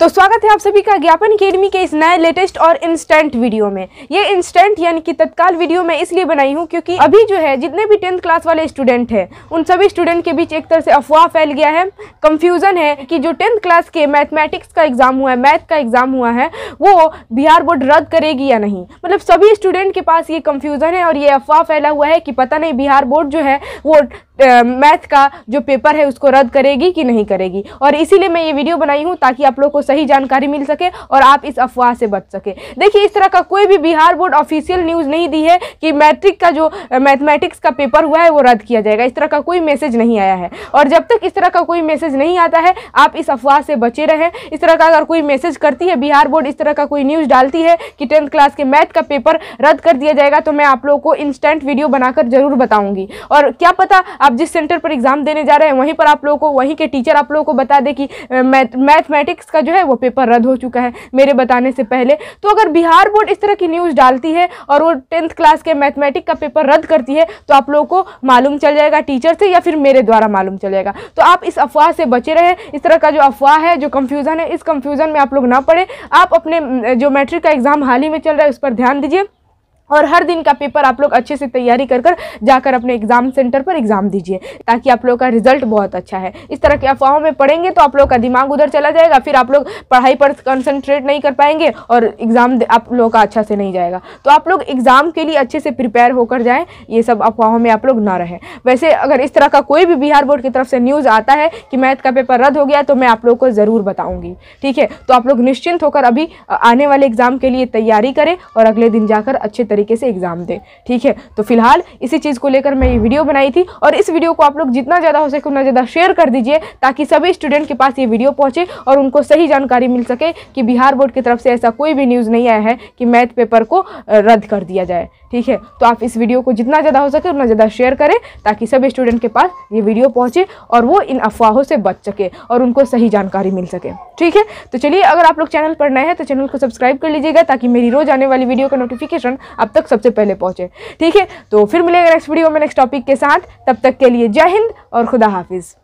तो स्वागत है आप सभी का ज्ञापन अकेडमी के इस नए लेटेस्ट और इंस्टेंट वीडियो में ये इंस्टेंट यानी कि तत्काल वीडियो मैं इसलिए बनाई हूँ क्योंकि अभी जो है जितने भी टेंथ क्लास वाले स्टूडेंट हैं उन सभी स्टूडेंट के बीच एक तरह से अफवाह फैल गया है कंफ्यूजन है कि जो टेंथ क्लास के मैथमेटिक्स का एग्ज़ाम हुआ है मैथ का एग्ज़ाम हुआ है वो बिहार बोर्ड रद्द करेगी या नहीं मतलब सभी स्टूडेंट के पास ये कंफ्यूजन है और ये अफवाह फैला हुआ है कि पता नहीं बिहार बोर्ड जो है वो मैथ का जो पेपर है उसको रद्द करेगी कि नहीं करेगी और इसीलिए मैं ये वीडियो बनाई हूँ ताकि आप लोग को सही जानकारी मिल सके और आप इस अफवाह से बच सके देखिए इस तरह का कोई भी बिहार बोर्ड ऑफिशियल न्यूज़ नहीं दी है कि मैट्रिक का जो मैथमेटिक्स का पेपर हुआ है वो रद्द किया जाएगा इस तरह का कोई मैसेज नहीं आया है और जब तक इस तरह का कोई मैसेज नहीं आता है आप इस अफवाह से बचे रहें इस तरह का अगर कोई मैसेज करती है बिहार बोर्ड इस तरह का कोई न्यूज़ डालती है कि टेंथ क्लास के मैथ का पेपर रद्द कर दिया जाएगा तो मैं आप लोगों को इंस्टेंट वीडियो बनाकर ज़रूर बताऊँगी और क्या पता आप जिस सेंटर पर एग्ज़ाम देने जा रहे हैं वहीं पर आप लोगों को वहीं के टीचर आप लोगों को बता दें कि मैथमेटिक्स का जो है वो पेपर रद्द हो चुका है मेरे बताने से पहले तो अगर बिहार बोर्ड इस तरह की न्यूज़ डालती है और वो टेंथ क्लास के मैथमेटिक का पेपर रद्द करती है तो आप लोगों को मालूम चल जाएगा टीचर से या फिर मेरे द्वारा मालूम चल जाएगा तो आप इस अफवाह से बचे रहें इस तरह का जो अफवाह है जो कन्फ्यूज़न है इस कन्फ्यूज़न में आप लोग ना पढ़ें आप अपने जो मैट्रिक का एग्ज़ाम हाल ही में चल रहा है उस पर ध्यान दीजिए और हर दिन का पेपर आप लोग अच्छे से तैयारी कर कर जाकर अपने एग्जाम सेंटर पर एग्जाम दीजिए ताकि आप लोग का रिजल्ट बहुत अच्छा है इस तरह की अफवाहों में पढ़ेंगे तो आप लोग का दिमाग उधर चला जाएगा फिर आप लोग पढ़ाई पर कंसंट्रेट नहीं कर पाएंगे और एग्ज़ाम आप लोगों का अच्छा से नहीं जाएगा तो आप लोग एग्ज़ाम के लिए अच्छे से प्रिपेयर होकर जाएँ ये सब अफवाहों में आप लोग ना रहें वैसे अगर इस तरह का कोई भी बिहार बोर्ड की तरफ से न्यूज़ आता है कि मैथ का पेपर रद्द हो गया तो मैं आप लोग को ज़रूर बताऊँगी ठीक है तो आप लोग निश्चिंत होकर अभी आने वाले एग्ज़ाम के लिए तैयारी करें और अगले दिन जाकर अच्छे तरीके से एग्ज़ाम दें ठीक है तो फिलहाल इसी चीज़ को लेकर मैं ये वीडियो बनाई थी और इस वीडियो को आप लोग जितना ज़्यादा हो सके उतना ज़्यादा शेयर कर दीजिए ताकि सभी स्टूडेंट के पास ये वीडियो पहुँचे और उनको सही जानकारी मिल सके कि बिहार बोर्ड की तरफ से ऐसा कोई भी न्यूज़ नहीं आया है कि मैथ पेपर को रद्द कर दिया जाए ठीक है तो आप इस वीडियो को जितना ज़्यादा हो सके उतना ज़्यादा शेयर करें ताकि सब स्टूडेंट के पास ये वीडियो पहुँचे और वो इन अफवाहों से बच सके और उनको सही जानकारी मिल सके ठीक है तो चलिए अगर आप लोग चैनल पर नए हैं तो चैनल को सब्सक्राइब कर लीजिएगा ताकि मेरी रोज आने वाली वीडियो का नोटिफिकेशन अब तक सबसे पहले पहुँचे ठीक है तो फिर मिलेगा नेक्स्ट वीडियो में नेक्स्ट टॉपिक के साथ तब तक के लिए जय हिंद और खुदा हाफिज़